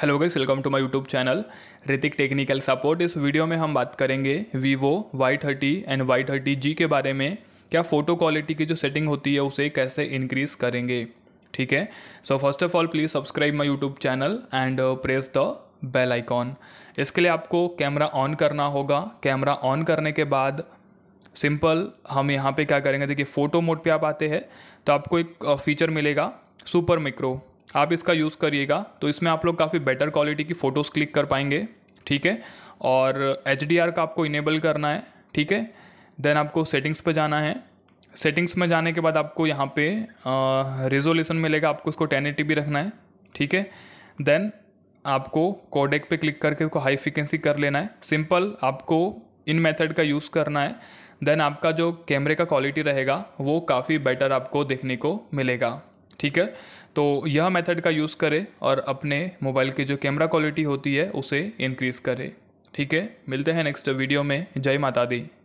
hello guys welcome to my YouTube channel Ritik technical support इस video में हम बात करेंगे Vivo Y thirty and Y thirty G के बारे में क्या फ़ोटो क्वालिटी की जो सेटिंग होती है उसे कैसे इंक्रीज़ करेंगे ठीक है so first of all please subscribe my YouTube channel and press the bell icon इसके लिए आपको कैमरा ऑन करना होगा कैमरा ऑन करने के बाद सिंपल हम यहाँ पे क्या करेंगे देखिए फ़ोटो मोड पे आप आते हैं तो आपको एक फीचर uh, मिलेगा सुपर मिक्रो आप इसका यूज़ करिएगा तो इसमें आप लोग काफ़ी बेटर क्वालिटी की फ़ोटोज़ क्लिक कर पाएंगे ठीक है और एच का आपको इनेबल करना है ठीक है देन आपको सेटिंग्स पर जाना है सेटिंग्स में जाने के बाद आपको यहाँ पे रिजोल्यूशन मिलेगा आपको इसको टेन भी रखना है ठीक है देन आपको कोडेक पे क्लिक करके उसको हाई फ्रिक्वेंसी कर लेना है सिंपल आपको इन मेथड का यूज़ करना है देन आपका जो कैमरे का क्वालिटी रहेगा वो काफ़ी बेटर आपको देखने को मिलेगा ठीक है तो यह मेथड का यूज़ करें और अपने मोबाइल की जो कैमरा क्वालिटी होती है उसे इंक्रीज़ करें ठीक है मिलते हैं नेक्स्ट वीडियो में जय माता दी